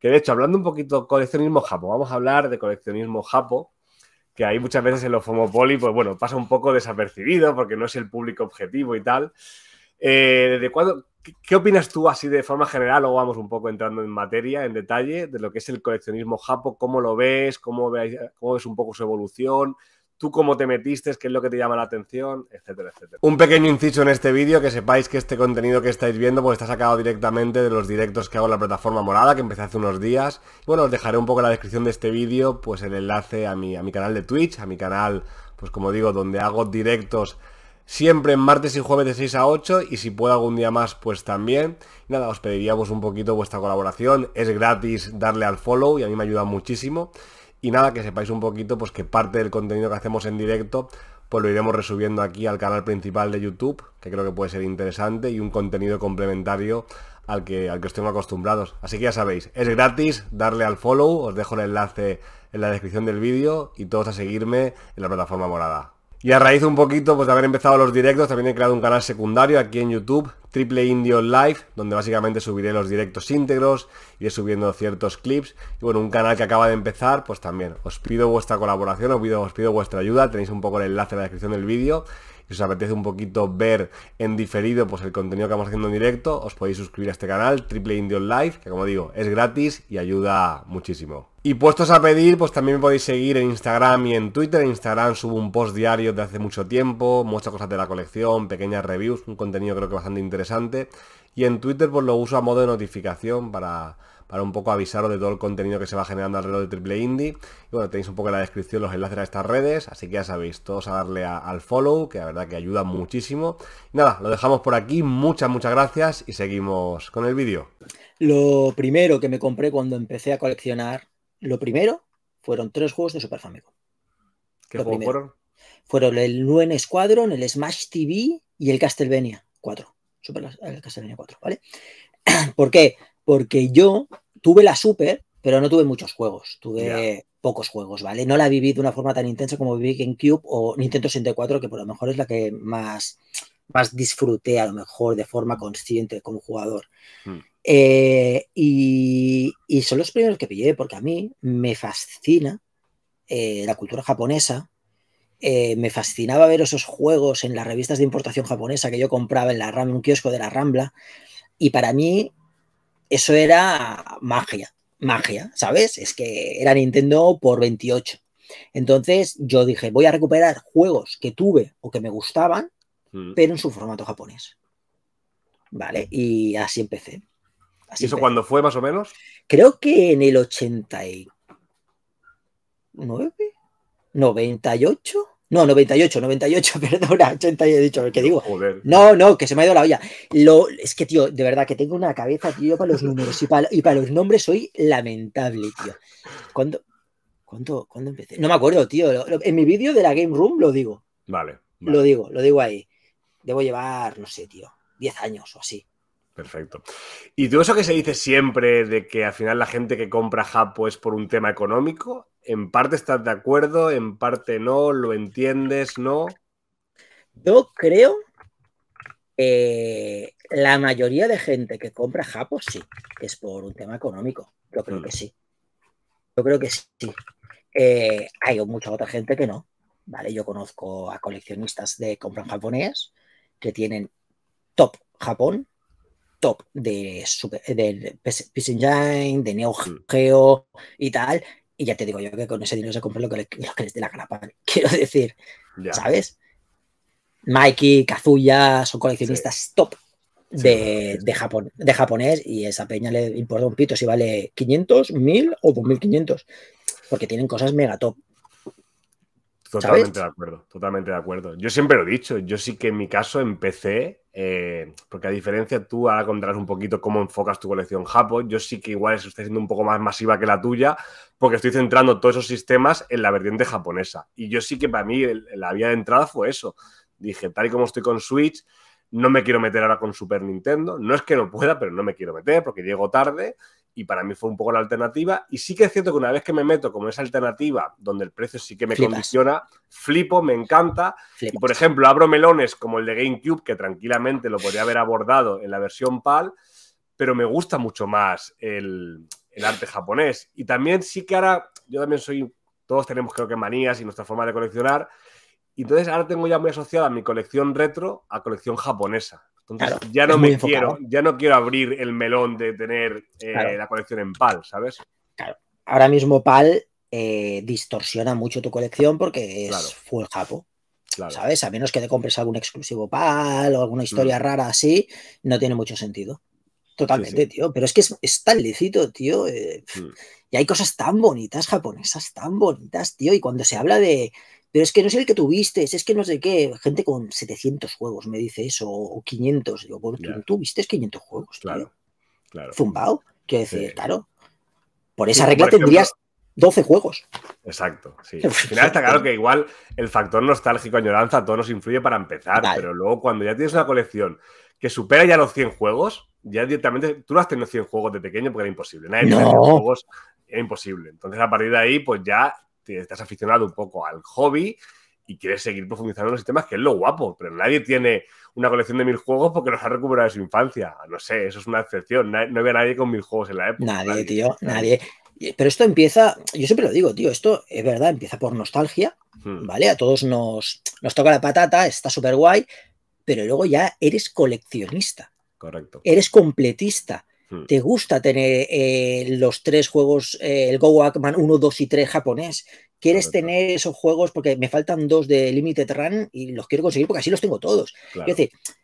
Que de hecho, hablando un poquito de coleccionismo japo, vamos a hablar de coleccionismo japo, que hay muchas veces en los Fomopoli, pues bueno, pasa un poco desapercibido porque no es el público objetivo y tal. Eh, ¿de qué, opinas tú así de forma general? O vamos un poco entrando en materia, en detalle, de lo que es el coleccionismo japo, cómo lo ves, cómo ves, cómo ves un poco su evolución, tú cómo te metiste, qué es lo que te llama la atención, etcétera, etcétera. Un pequeño inciso en este vídeo, que sepáis que este contenido que estáis viendo pues está sacado directamente de los directos que hago en la plataforma morada, que empecé hace unos días. Bueno, os dejaré un poco en la descripción de este vídeo pues el enlace a mi, a mi canal de Twitch, a mi canal, pues como digo, donde hago directos siempre en martes y jueves de 6 a 8 y si puedo algún día más pues también. Nada, os pediríamos pues, un poquito vuestra colaboración, es gratis darle al follow y a mí me ayuda muchísimo. Y nada, que sepáis un poquito, pues que parte del contenido que hacemos en directo, pues lo iremos resubiendo aquí al canal principal de YouTube, que creo que puede ser interesante, y un contenido complementario al que, al que acostumbrados. Así que ya sabéis, es gratis, darle al follow, os dejo el enlace en la descripción del vídeo y todos a seguirme en la plataforma morada. Y a raíz de un poquito pues, de haber empezado los directos, también he creado un canal secundario aquí en YouTube, Triple Indio Live, donde básicamente subiré los directos íntegros, iré subiendo ciertos clips. Y bueno, un canal que acaba de empezar, pues también os pido vuestra colaboración, os pido vuestra ayuda, tenéis un poco el enlace en la descripción del vídeo. Si os apetece un poquito ver en diferido pues el contenido que vamos haciendo en directo, os podéis suscribir a este canal, Triple Indio Live, que como digo, es gratis y ayuda muchísimo. Y puestos a pedir, pues también me podéis seguir en Instagram y en Twitter. En Instagram subo un post diario de hace mucho tiempo, muchas cosas de la colección, pequeñas reviews, un contenido creo que bastante interesante. Y en Twitter pues lo uso a modo de notificación para para un poco avisaros de todo el contenido que se va generando alrededor de Triple Indie. Y bueno, tenéis un poco en la descripción los enlaces a estas redes, así que ya sabéis, todos a darle al follow, que la verdad que ayuda muchísimo. Y nada, lo dejamos por aquí, muchas, muchas gracias y seguimos con el vídeo. Lo primero que me compré cuando empecé a coleccionar, lo primero fueron tres juegos de Super Famicom. ¿Qué fueron? Fueron el Nuen Squadron, el Smash TV y el Castlevania 4. Super, Castlevania 4, ¿vale? ¿Por qué? Porque yo tuve la Super, pero no tuve muchos juegos. Tuve pocos juegos, ¿vale? No la viví de una forma tan intensa como viví en Cube o Nintendo 64, que por lo mejor es la que más, más disfruté, a lo mejor de forma consciente como jugador. Hmm. Eh, y, son los primeros que pillé, porque a mí me fascina eh, la cultura japonesa. Eh, me fascinaba ver esos juegos en las revistas de importación japonesa que yo compraba en la un kiosco de la Rambla. Y para mí eso era magia, magia, ¿sabes? Es que era Nintendo por 28. Entonces yo dije, voy a recuperar juegos que tuve o que me gustaban, mm. pero en su formato japonés. Vale, y así empecé. Así ¿Y eso cuándo fue más o menos? Creo que en el 89, 98. No, 98, 98, perdona, 80 he dicho ¿qué digo. No, no, que se me ha ido la olla. Lo, es que, tío, de verdad que tengo una cabeza, tío, para los números y para, los nombres soy lamentable, tío. ¿Cuándo, cuándo, cuándo empecé? No me acuerdo, tío. en mi vídeo de la Game Room lo digo. Vale, Lo digo, lo digo ahí. Debo llevar, no sé, tío, 10 años o así. Perfecto. Y todo eso que se dice siempre de que al final la gente que compra Japo es por un tema económico, en parte estás de acuerdo, en parte no, lo entiendes, no. Yo creo que la mayoría de gente que compra Japón, sí, es por un tema económico. Yo creo mm. que sí. Yo creo que sí. hay mucha otra gente que no. Vale, yo conozco a coleccionistas de compran que tienen top Japón, top de, de de, de Neo mm. Geo y tal, y ya te digo yo que con ese dinero se compra lo que, les dé la gana Quiero decir, ¿sabes? Mikey, Kazuya son coleccionistas top de, Japón, de japonés y esa peña le importa un pito si vale 500, 1000 o 2500 porque tienen cosas mega top. Totalmente de acuerdo, totalmente de acuerdo. Yo siempre lo he dicho, yo sí que en mi caso empecé, eh, porque a diferencia tú ahora contarás un poquito cómo enfocas tu colección Japo, yo sí que igual está siendo un poco más masiva que la tuya, porque estoy centrando todos esos sistemas en la vertiente japonesa. Y yo sí que para mí la vía de entrada fue eso. Dije, tal y como estoy con Switch, no me quiero meter ahora con Super Nintendo, no es que no pueda, pero no me quiero meter porque llego tarde y para mí fue un poco la alternativa. Y sí que es cierto que una vez que me meto como esa alternativa, donde el precio sí que me condiciona, flipo, me encanta. Y por ejemplo, abro melones como el de GameCube, que tranquilamente lo podría haber abordado en la versión PAL, pero me gusta mucho más el, el arte japonés. Y también sí que ahora, yo también soy, todos tenemos creo que manías y nuestra forma de coleccionar. Y entonces ahora tengo ya muy asociada mi colección retro a colección japonesa ya no me quiero, ya no quiero abrir el melón de tener eh, la colección en PAL, ¿sabes? Claro. Ahora mismo PAL eh, distorsiona mucho tu colección porque es full japo. ¿Sabes? A menos que te compres algún exclusivo PAL o alguna historia mm. rara así, no tiene mucho sentido. Totalmente, tío. Pero es que es, tan lícito, tío. Eh, mm. Y hay cosas tan bonitas japonesas, tan bonitas, tío. Y cuando se habla de, pero es que no es el que tuviste, es que no sé qué, gente con 700 juegos me dice eso, o 500, digo, pues ¿tú, ¿tú viste 500 juegos? Claro, claro. Zumbao, quiero decir, claro. Por esa regla tendrías 12 juegos. Exacto, sí. Al final está claro que igual el factor nostálgico, añoranza, todo nos influye para empezar, pero luego cuando ya tienes una colección que supera ya los 100 juegos, ya directamente, tú no has tenido 100 juegos de pequeño porque era imposible, nadie tiene 100 juegos, era imposible. Entonces a partir de ahí, pues ya estás aficionado un poco al hobby y quieres seguir profundizando en los sistemas, que es lo guapo, pero nadie tiene una colección de mil juegos porque los ha recuperado de su infancia. No sé, eso es una excepción. No había nadie con mil juegos en la época. Nadie, tío, nadie. Pero esto empieza, yo siempre lo digo, tío, esto es verdad, empieza por nostalgia, hmm. ¿vale? A todos nos, nos toca la patata, está súper guay, pero luego ya eres coleccionista. Correcto. Eres completista. Hmm. te gusta tener eh, los tres juegos, eh, el Go Ackman 1, 2 y 3 japonés. Quieres tener esos juegos porque me faltan dos de Limited Run y los quiero conseguir porque así los tengo todos.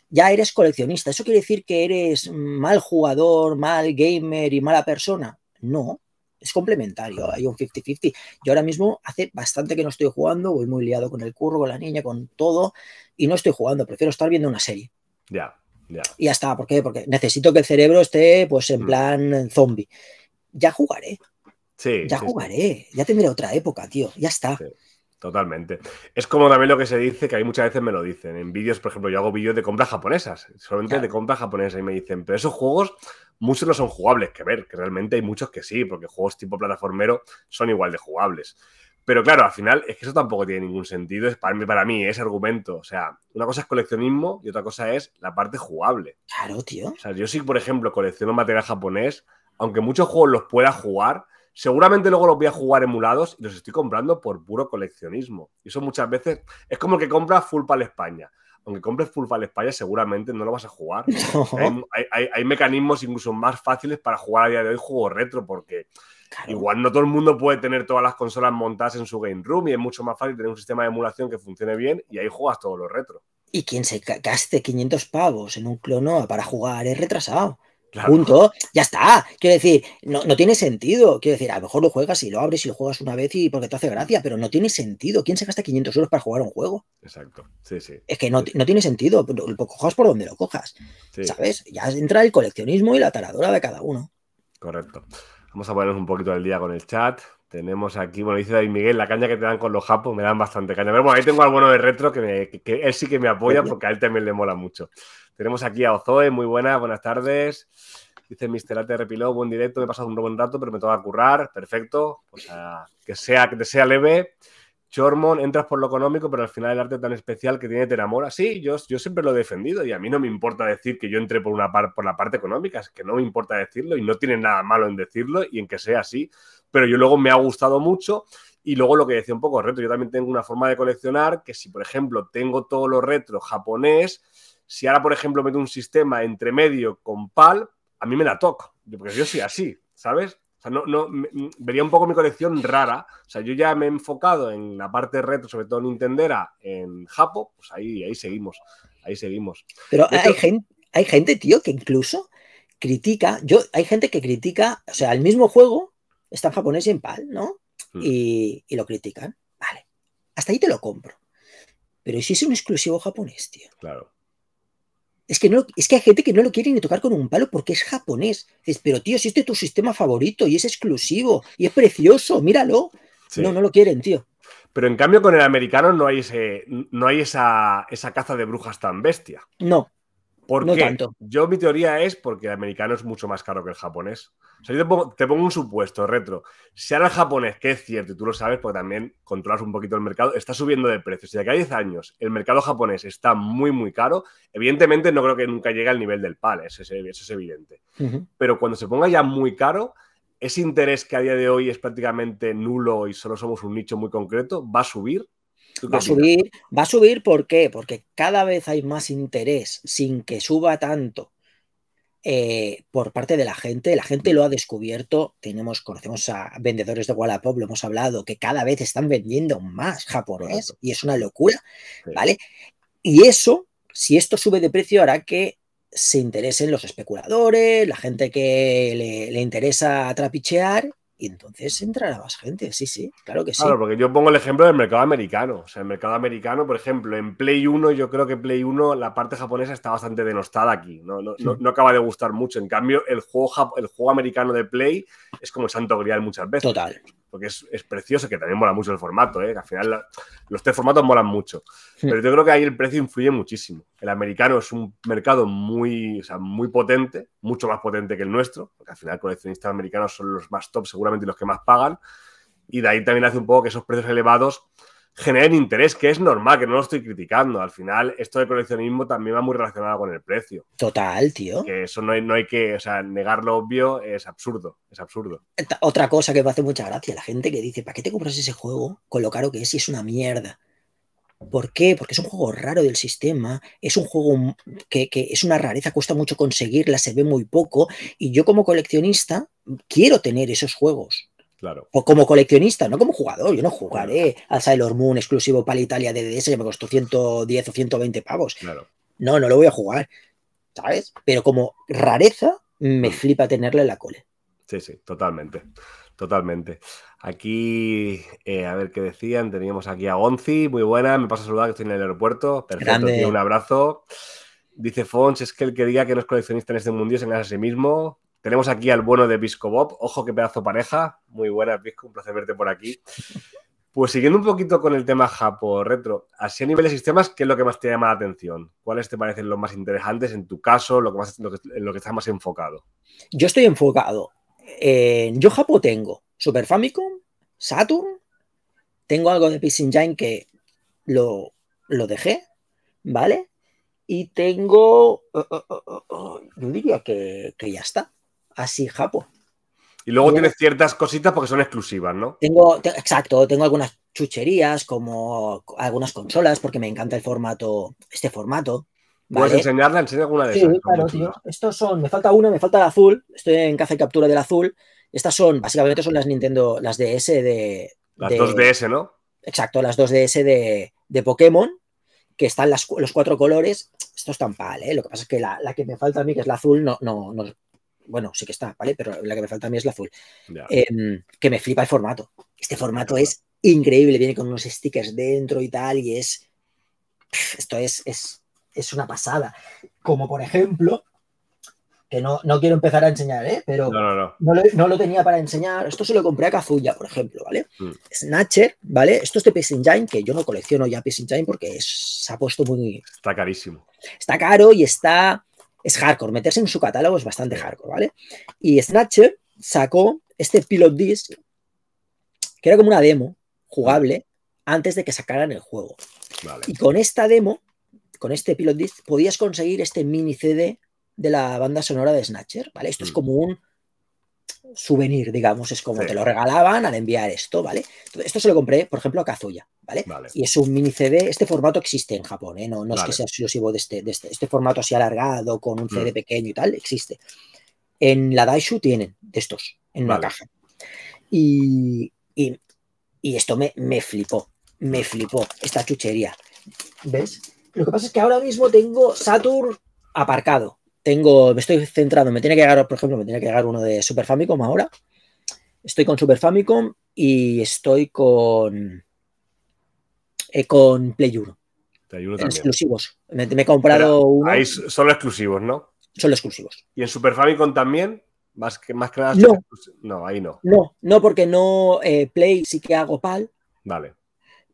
ya eres coleccionista. ¿Eso quiere decir que eres mal jugador, mal gamer y mala persona? No, es complementario, hay un 50-50. Yo ahora mismo hace bastante que no estoy jugando, voy muy liado con el curro, con la niña, con todo, y no estoy jugando, prefiero estar viendo una serie. Ya. Y ya está, ¿por qué? Porque necesito que el cerebro esté pues en mm. plan zombie. Ya jugaré. Sí. Ya jugaré. Ya tendré otra época, tío. Ya está. Totalmente. Es como también lo que se dice, que hay muchas veces me lo dicen. En vídeos, por ejemplo, yo hago vídeos de compras japonesas, solamente de compras japonesas, y me dicen, pero esos juegos, muchos no son jugables, que ver, que realmente hay muchos que sí, porque juegos tipo plataformero son igual de jugables. Pero claro, al final es que eso tampoco tiene ningún sentido es para, mí, para mí, ese argumento. O sea, una cosa es coleccionismo y otra cosa es la parte jugable. Claro, tío. O sea, yo sí, por ejemplo, colecciono material japonés, aunque muchos juegos los pueda jugar, seguramente luego los voy a jugar emulados y los estoy comprando por puro coleccionismo. Y eso muchas veces es como el que compra Full Pal España aunque compres Full Fall España, seguramente no lo vas a jugar. Hay, mecanismos incluso más fáciles para jugar a día de hoy juegos retro, porque igual no todo el mundo puede tener todas las consolas montadas en su game room y es mucho más fácil tener un sistema de emulación que funcione bien y ahí juegas todos los retro. Y quien se gaste 500 pavos en un clono para jugar es retrasado junto Punto. Ya está. Quiero decir, no, tiene sentido. Quiero decir, a lo mejor lo juegas y lo abres y lo juegas una vez y porque te hace gracia, pero no tiene sentido. ¿Quién se gasta 500 euros para jugar un juego? Exacto. Sí, sí. Es que no, tiene sentido. Lo cojas por donde lo cojas. ¿Sabes? Ya entra el coleccionismo y la taradora de cada uno. Correcto. Vamos a ponernos un poquito del día con el chat. Tenemos aquí, bueno, dice David Miguel, la caña que te dan con los japos, me dan bastante caña. Pero bueno, ahí tengo al bueno de retro que, él sí que me apoya porque a él también le mola mucho. Tenemos aquí a Ozoe, muy buenas, buenas tardes. Dice Mr. Ate Repiló, buen directo, me he pasado un buen rato, pero me toca currar. Perfecto, O sea que, sea, que sea leve. Chormon, entras por lo económico, pero al final el arte tan especial que tiene Teramora. Sí, yo, siempre lo he defendido y a mí no me importa decir que yo entré por, una la parte económica, es que no me importa decirlo y no tiene nada malo en decirlo y en que sea así, pero yo luego me ha gustado mucho y luego lo que decía un poco retro, yo también tengo una forma de coleccionar que si por ejemplo tengo todos los retro japonés, si ahora por ejemplo meto un sistema entre medio con PAL, a mí me la toca. porque yo sí así, ¿sabes? sea, no, mm, vería un poco mi colección rara. O sea, yo ya me he enfocado en la parte retro, sobre todo Nintendera, en Japo, pues ahí, ahí seguimos, ahí seguimos. Pero hay, gente, hay gente, tío, que incluso critica, yo, hay gente que critica, o sea, el mismo juego está en japonés y en PAL, ¿no? Mm. Y, lo critican, vale. Hasta ahí te lo compro. Pero si es un exclusivo japonés, tío? Claro. Es que, no, es que hay gente que no lo quiere ni tocar con un palo porque es japonés. Dices, pero tío, si este es tu sistema favorito y es exclusivo y es precioso, míralo. No, no lo quieren, tío. Pero en cambio con el americano no hay, ese, no hay esa, esa caza de brujas tan bestia. No, ¿Por Yo mi teoría es porque el americano es mucho más caro que el japonés. O sea, yo te pongo, un supuesto, retro. Si ahora el japonés, que es cierto, y tú lo sabes porque también controlas un poquito el mercado, está subiendo de precio. Si de aquí a 10 años el mercado japonés está muy, muy caro, evidentemente no creo que nunca llegue al nivel del PAL, eso es, evidente. Pero cuando se ponga ya muy caro, ese interés que a día de hoy es prácticamente nulo y solo somos un nicho muy concreto, va a subir Va a subir, va a subir ¿por qué? Porque cada vez hay más interés sin que suba tanto eh, por parte de la gente. La gente lo ha descubierto. Tenemos, conocemos a vendedores de Wallapop, lo hemos hablado, que cada vez están vendiendo más japonés y es una locura, ¿vale? Y eso, si esto sube de precio, hará que se interesen los especuladores, la gente que le interesa trapichear y entonces entrará más gente, sí, sí, claro que sí. Claro, porque yo pongo el ejemplo del mercado americano. O sea, el mercado americano, por ejemplo, en Play 1, yo creo que Play 1, la parte japonesa está bastante denostada aquí. No, no, acaba de gustar mucho. En cambio, el juego, el juego americano de Play es como el santo grial muchas veces. Total porque es, precioso, que también mola mucho el formato, ¿eh? que al final los tres formatos molan mucho. Pero yo creo que ahí el precio influye muchísimo. El americano es un mercado muy, muy potente, mucho más potente que el nuestro, porque al final coleccionistas americanos son los más top seguramente los que más pagan. Y de ahí también hace un poco que esos precios elevados generen interés, que es normal, que no lo estoy criticando. Al final, esto de coleccionismo también va muy relacionado con el precio. Total, tío. Que eso no hay, no hay que, o sea, negar lo obvio es absurdo, es absurdo. Otra cosa que me hace mucha gracia, la gente que dice, ¿para qué te compras ese juego con lo caro que es y es una mierda? ¿Por qué? Porque es un juego raro del sistema, es un juego que, que, es una rareza, cuesta mucho conseguirla, se ve muy poco, y yo como coleccionista quiero tener esos juegos. O pues como coleccionista, no como jugador. Yo no jugaré al Sailor Moon exclusivo para Italia de DS que me costó 110 o 120 pavos. Claro. No, no lo voy a jugar. ¿Sabes? Pero como rareza, me mm. flipa tenerle en la cole. Sí, sí, totalmente. Totalmente. Aquí, eh, a ver qué decían. Teníamos aquí a Gonzi, muy buena. Me pasa a saludar que estoy en el aeropuerto. Perfecto, un abrazo. Dice Fons, es que él quería que los coleccionistas en este mundo se a sí mismo. Tenemos aquí al bueno de Pisco Bob. Ojo, qué pedazo pareja. Muy buena Pisco, Un placer verte por aquí. Pues siguiendo un poquito con el tema Japo Retro, así a nivel de sistemas, ¿qué es lo que más te llama la atención? ¿Cuáles te parecen los más interesantes en tu caso, lo que, lo que, estás más enfocado? Yo estoy enfocado. yo Japo tengo Super Famicom, Saturn, tengo algo de Pissing Engine que lo, lo, dejé, ¿vale? Y tengo, oh, oh, oh, yo diría que ya está así japo. Y luego tienes ciertas cositas porque son exclusivas, ¿no? Tengo, exacto, tengo algunas chucherías, como algunas consolas, porque me encanta el formato, este formato. ¿Puedes ¿vale? enseñarla? alguna de esas. Sí, claro, tío. Estos son, me falta una, me falta el azul, estoy en caza y captura del azul. Estas son, básicamente son las Nintendo, las DS de... Las dos 2DS, ¿no? Exacto, las dos ds de, de Pokémon, que están las, los cuatro colores. Esto es tan pal, ¿eh? Lo que pasa es que la, que me falta a mí, que es la azul, no, no, no, bueno, sí que está, ¿vale? Pero la que me falta a mí es la azul. Em, que me flipa el formato. Este formato es increíble, viene con unos stickers dentro y tal, y es. Esto es, es, una pasada. Como por ejemplo, que no, no quiero empezar a enseñar, ¿eh? Pero no, Lo, tenía para enseñar. Esto se lo compré a Kazuya, por ejemplo, ¿vale? Mm. Snatcher, ¿vale? Esto es de Pacing Giant, que yo no colecciono ya Pissing Giant porque se ha puesto muy. Está carísimo. Está caro y está es hardcore, meterse en su catálogo es bastante hardcore, ¿vale? Y Snatcher sacó este pilot disc, que era como una demo jugable, antes de que sacaran el juego. Y con esta demo, con este pilot disc, podías conseguir este mini CD de la banda sonora de Snatcher, ¿vale? Esto es mm. como un souvenir, digamos, es como te lo regalaban al enviar esto, ¿vale? esto se lo compré, por ejemplo, a Kazuya, ¿vale? Y es un mini CD, este formato existe en Japón, ¿eh? No, no es que sea exclusivo de este, de este, este formato así alargado, con un CD mm. pequeño y tal, existe. En la Daishu tienen de estos, en una caja. Y, y, y esto me, me flipó, me flipó, esta chuchería. ¿Ves? Lo que pasa es que ahora mismo tengo Saturn aparcado tengo, me estoy centrando, me tiene que llegar, por ejemplo, me tiene que llegar uno de Super Famicom ahora. Estoy con Super Famicom y estoy con eh, con Play 1. exclusivos. Me, he comprado uno. Ahí solo exclusivos, ¿no? Solo exclusivos. ¿Y en Super Famicom también? Más que más no. ahí no. No, no, porque no eh, Play sí que hago PAL. Vale.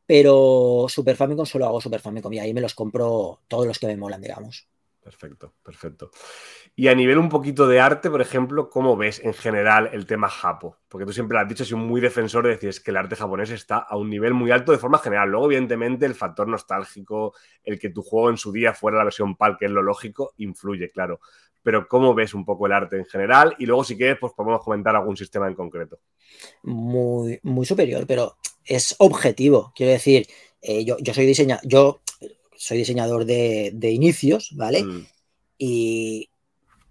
Pero Super Famicom solo hago Super Famicom y ahí me los compro todos los que me molan, digamos. Perfecto, perfecto. Y a nivel un poquito de arte, por ejemplo, ¿cómo ves en general el tema japo? Porque tú siempre lo has dicho, soy muy defensor de decir que el arte japonés está a un nivel muy alto de forma general. Luego, evidentemente, el factor nostálgico, el que tu juego en su día fuera la versión PAL, que es lo lógico, influye, claro. Pero ¿cómo ves un poco el arte en general? Y luego, si quieres, pues podemos comentar algún sistema en concreto. Muy, muy superior, pero es objetivo. Quiero decir, eh, yo, yo soy diseñador, yo soy diseñador de, de inicios, ¿vale? Mm. Y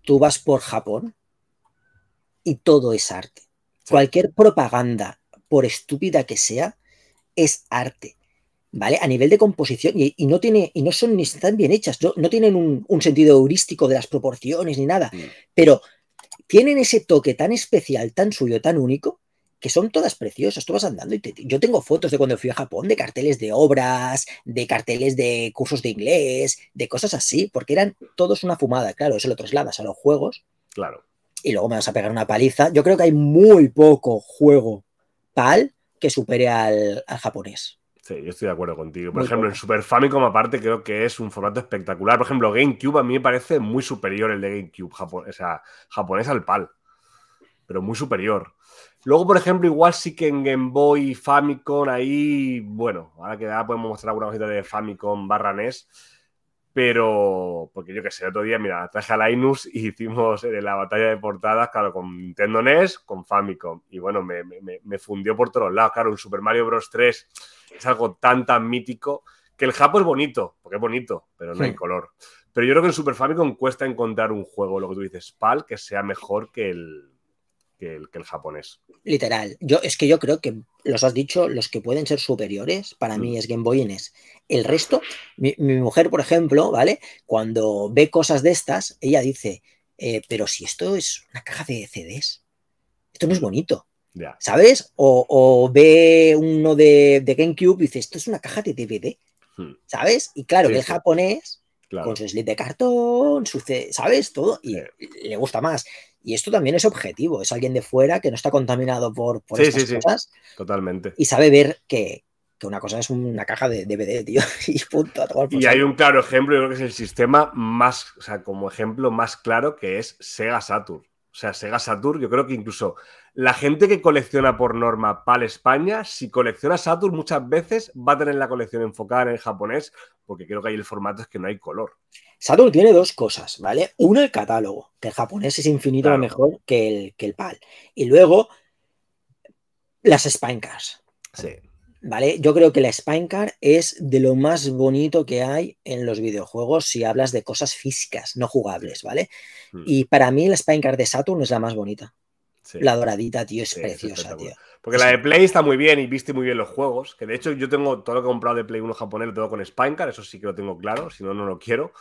tú vas por Japón y todo es arte. Cualquier propaganda, por estúpida que sea, es arte. ¿Vale? A nivel de composición, y, no tiene, y no son ni están bien hechas, no, tienen un, sentido heurístico de las proporciones ni nada, mm. pero tienen ese toque tan especial, tan suyo, tan único, que son todas preciosas. Tú vas andando y yo tengo fotos de cuando fui a Japón de carteles de obras, de carteles de cursos de inglés, de cosas así, porque eran todos una fumada. Claro, eso lo trasladas a los juegos. Claro. Y luego me vas a pegar una paliza. Yo creo que hay muy poco juego PAL que supere al, japonés. Sí, yo estoy de acuerdo contigo. Por ejemplo, en Super Famicom aparte creo que es un formato espectacular. Por ejemplo, GameCube a mí me parece muy superior el de GameCube o sea, japonés al PAL, pero muy superior. Luego, por ejemplo, igual sí que en Game Boy, Famicom, ahí, bueno, ahora que ya podemos mostrar alguna cosita de Famicom barra NES, pero, porque yo que sé, el otro día, mira, traje a Linus y hicimos eh, la batalla de portadas, claro, con Nintendo NES, con Famicom, y bueno, me, fundió por todos lados, claro, un Super Mario Bros. 3 es algo tan, tan mítico, que el Japo es bonito, porque es bonito, pero no hay color. Pero yo creo que en Super Famicom cuesta encontrar un juego, lo que tú dices, PAL, que sea mejor que el, que el, que japonés. Literal. Yo, es que yo creo que los has dicho, los que pueden ser superiores, para mí mm. es Game Boy e El resto, mi, mujer, por ejemplo, ¿vale? Cuando ve cosas de estas, ella dice, eh, pero si esto es una caja de CDs, esto no es bonito. ¿Sabes? O, ve uno de, de, GameCube y dice, esto es una caja de DVD. Hmm. ¿Sabes? Y claro, el japonés con su slip de cartón, su, ¿sabes? Todo, y eh. le gusta más. Y esto también es objetivo, es alguien de fuera que no está contaminado por, por sí, estas sí, cosas. Sí. Totalmente. Y sabe ver que, una cosa es una caja de DVD, tío, y punto. y hay un claro ejemplo, yo creo que es el sistema más, o sea, como ejemplo más claro que es Sega Saturn. O sea, Sega Saturn, yo creo que incluso la gente que colecciona por norma PAL España, si colecciona Saturn muchas veces va a tener la colección enfocada en el japonés, porque creo que ahí el formato es que no hay color. Saturn tiene dos cosas, ¿vale? Uno, el catálogo, que el japonés es infinito mejor que el, que el PAL. Y luego, las Spine Sí. ¿vale? Yo creo que la Spinecar es de lo más bonito que hay en los videojuegos si hablas de cosas físicas, no jugables, ¿vale? Hmm. Y para mí la Spinecar de Saturn es la más bonita. La doradita, tío, es preciosa, tío. Porque la de Play está muy bien y viste muy bien los juegos. Que de hecho yo tengo todo lo que he comprado de Play 1 japonés, lo tengo con Spinecar, eso sí que lo tengo claro, si no, no lo quiero.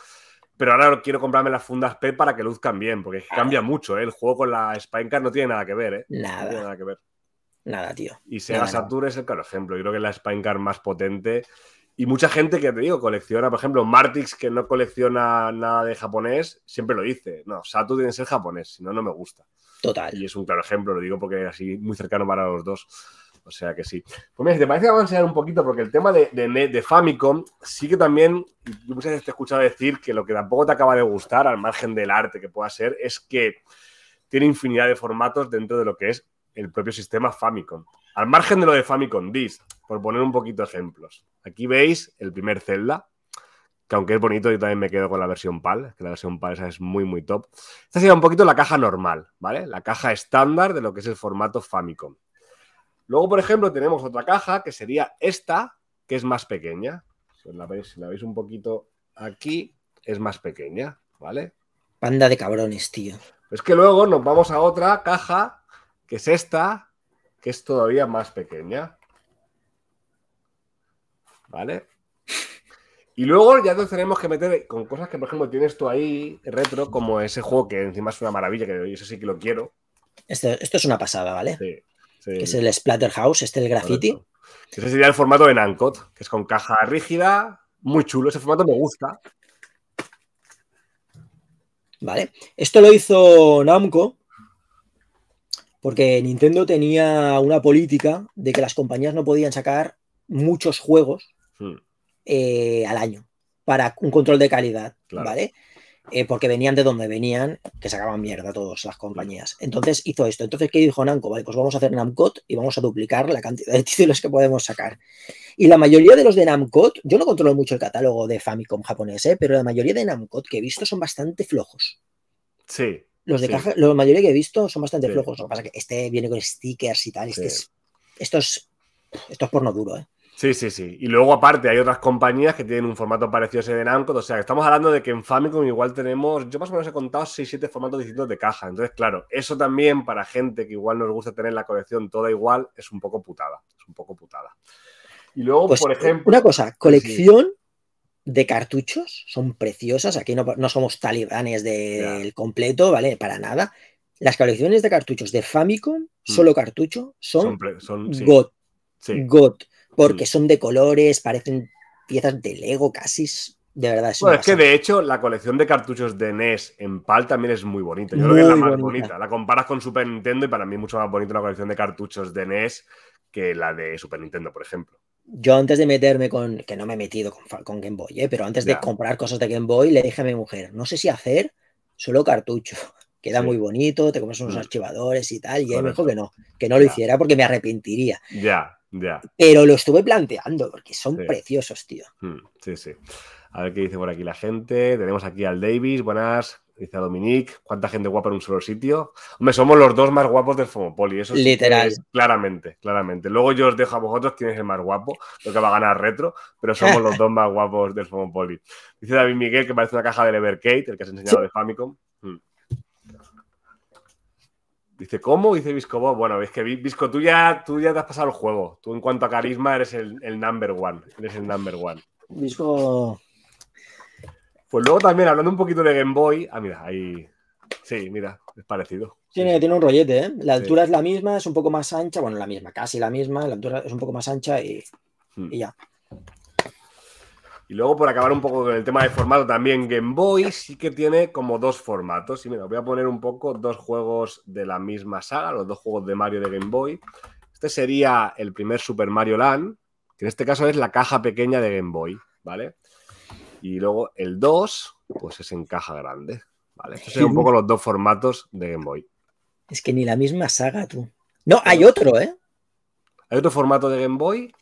Pero ahora quiero comprarme las fundas P para que luzcan bien, porque cambia mucho, ¿eh? El juego con la Spinecar no tiene nada que ver, ¿eh? Nada. No tiene nada que ver nada, tío. Y Sega Saturn es el claro ejemplo. Yo creo que es la Spinecar más potente. Y mucha gente que te digo, colecciona, por ejemplo, Martix, que no colecciona nada de japonés, siempre lo dice. No, Saturn tiene que ser japonés, si no, no me gusta. Total. Y es un claro ejemplo, lo digo porque así muy cercano para los dos. O sea que sí. Pues mira, si te parece que a enseñar un poquito, porque el tema de, de, Famicom sí que también, yo muchas veces te he escuchado decir que lo que tampoco te acaba de gustar, al margen del arte que pueda ser, es que tiene infinidad de formatos dentro de lo que es el propio sistema Famicom. Al margen de lo de Famicom dis por poner un poquito ejemplos. Aquí veis el primer Zelda, que aunque es bonito, yo también me quedo con la versión PAL, que la versión PAL esa es muy, muy top. Esta sería un poquito la caja normal, ¿vale? La caja estándar de lo que es el formato Famicom. Luego, por ejemplo, tenemos otra caja que sería esta, que es más pequeña. Si la veis, si la veis un poquito aquí, es más pequeña, ¿vale? Panda de cabrones, tío. Es que luego nos vamos a otra caja que es esta, que es todavía más pequeña. ¿Vale? Y luego ya nos tenemos que meter con cosas que, por ejemplo, tienes tú ahí retro, como ese juego que encima es una maravilla, que yo sí que lo quiero. esto es una pasada, ¿vale? Sí. Que es el Splatterhouse, este el graffiti. Ese sería el formato de Nancot, que es con caja rígida, muy chulo, ese formato me gusta. Vale, esto lo hizo Namco porque Nintendo tenía una política de que las compañías no podían sacar muchos juegos hmm. eh, al año para un control de calidad, ¿vale? Eh, porque venían de donde venían, que sacaban mierda todas las compañías. Hmm. Entonces hizo esto. Entonces, ¿qué dijo Namco? Vale, pues vamos a hacer Namcot y vamos a duplicar la cantidad de títulos que podemos sacar. Y la mayoría de los de Namcot, yo no controlo mucho el catálogo de Famicom japonés, ¿eh? pero la mayoría de Namcot que he visto son bastante flojos. Sí, los de caja, la mayoría que he visto son bastante flojos. Lo que pasa es que este viene con stickers y tal. Este es, esto, es, esto es porno duro, ¿eh? Sí, sí, sí. Y luego, aparte, hay otras compañías que tienen un formato parecido a ese de Namco. O sea, estamos hablando de que en Famicom igual tenemos, yo más o menos he contado 6-7 formatos distintos de caja. Entonces, claro, eso también para gente que igual nos gusta tener la colección toda igual, es un poco putada. Es un poco putada. Y luego, pues por ejemplo. Una cosa, colección de cartuchos, son preciosas, aquí no, somos talibanes del completo, ¿vale? Para nada. Las colecciones de cartuchos de Famicom, mm. solo cartucho, son, God. Porque mm. son de colores, parecen piezas de Lego casi. De verdad, es, que de hecho la colección de cartuchos de NES en PAL también es muy bonita. Yo creo que es la más bonita. La comparas con Super Nintendo y para mí es mucho más bonita la colección de cartuchos de NES que la de Super Nintendo, por ejemplo yo antes de meterme con, que no me he metido con, Game Boy, ¿eh? pero antes de comprar cosas de Game Boy, le dije a mi mujer, no sé si hacer solo cartucho. Queda muy bonito, te compras unos mm. archivadores y tal. Y me dijo que no, que no lo hiciera porque me arrepentiría. Ya, ya. Pero lo estuve planteando porque son preciosos, tío. Mm, sí, sí. A ver qué dice por aquí la gente. Tenemos aquí al Davis. Buenas. Dice Dominique, ¿cuánta gente guapa en un solo sitio? Hombre, somos los dos más guapos del Fomopoli, eso Literal. claramente, claramente. Luego yo os dejo a vosotros quién es el más guapo, lo que va a ganar retro, pero somos los dos más guapos del Fomopoli. Dice David Miguel que parece una caja del Evercade, el que has enseñado de Famicom. Hmm. Dice, ¿cómo? Dice Visco vos Bueno, es que Visco, tú ya, tú ya te has pasado el juego. Tú en cuanto a carisma eres el, el number one. Eres el number one. Visco pues luego también, hablando un poquito de Game Boy. Ah, mira, ahí. Sí, mira, es parecido. Tiene, tiene un rollete, ¿eh? La altura es la misma, es un poco más ancha. Bueno, la misma, casi la misma. La altura es un poco más ancha y, hmm. y ya. Y luego, por acabar un poco con el tema de formato, también Game Boy sí que tiene como dos formatos. Y mira, voy a poner un poco dos juegos de la misma saga, los dos juegos de Mario de Game Boy. Este sería el primer Super Mario Land, que en este caso es la caja pequeña de Game Boy, ¿vale? Y luego el 2, pues es en caja grande. Vale, estos son un poco los dos formatos de Game Boy. Es que ni la misma saga, tú. No, hay otro, ¿eh? ¿Hay otro formato de Game Boy?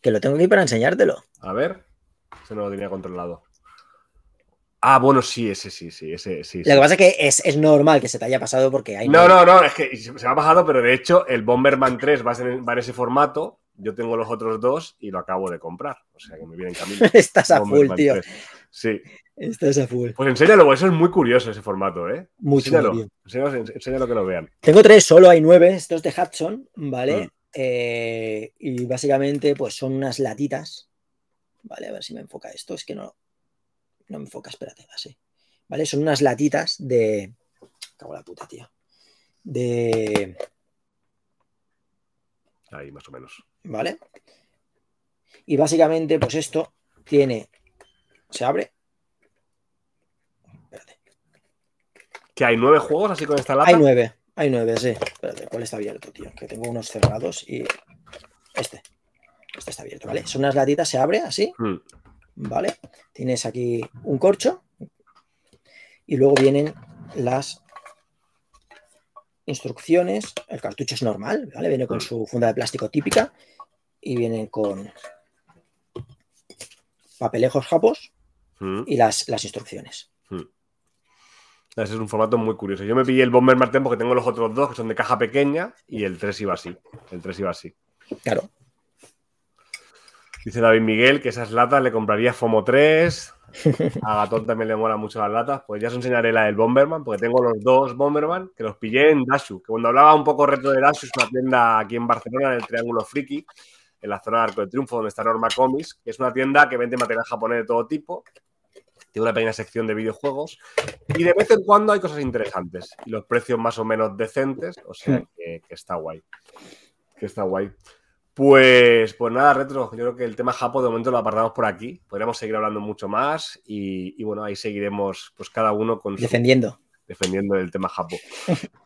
Que lo tengo aquí para enseñártelo. A ver, se no lo tenía controlado. Ah, bueno, sí, ese sí, sí, ese sí. Lo que pasa es que es, normal que se te haya pasado porque hay. No, no, no, es que se me ha pasado, pero de hecho el Bomberman 3 va va en ese formato yo tengo los otros dos y lo acabo de comprar. O sea que me vienen camino. Estás a full, tío. Sí. Estás a full. Pues enséñalo, eso es muy curioso ese formato, ¿eh? Mucho enséñalo, Enséñalo, que lo vean. Tengo tres, solo hay nueve, estos de Hudson, ¿vale? Mm. Eh, y básicamente, pues son unas latitas. Vale, a ver si me enfoca esto. Es que no. No me enfoca, espérate, así. ¿Vale? Son unas latitas de. Cago la puta, tío. De. Ahí, más o menos. ¿Vale? Y básicamente, pues esto tiene. Se abre. Espérate. ¿Que hay nueve juegos así con esta lata? Hay nueve, hay nueve, sí. Espérate, ¿cuál está abierto, tío? Que tengo unos cerrados y. Este. Este está abierto, ¿vale? Son unas latitas, se abre así. Hmm. ¿Vale? Tienes aquí un corcho. Y luego vienen las instrucciones. El cartucho es normal, ¿vale? Viene con hmm. su funda de plástico típica y vienen con papelejos japos mm. y las, las instrucciones. Mm. Ese es un formato muy curioso. Yo me pillé el Bomber Marten porque tengo los otros dos que son de caja pequeña y el 3 iba así. El 3 iba así. Claro. Dice David Miguel que esas latas le compraría FOMO 3. A Gatón también le mola mucho las latas. Pues ya os enseñaré la del Bomberman, porque tengo los dos Bomberman que los pillé en Dashu. Que cuando hablaba un poco reto de Dashu, es una tienda aquí en Barcelona, en el Triángulo Friki, en la zona de Arco de Triunfo, donde está Norma Comics, que es una tienda que vende material japonés de todo tipo. Tiene una pequeña sección de videojuegos. Y de vez en cuando hay cosas interesantes. Y los precios más o menos decentes. O sea hmm. que, está guay. Que está guay. Pues, pues nada, Retro, yo creo que el tema Japo de momento lo apartamos por aquí. Podríamos seguir hablando mucho más y, bueno, ahí seguiremos pues cada uno con... Defendiendo. defendiendo el tema Japo.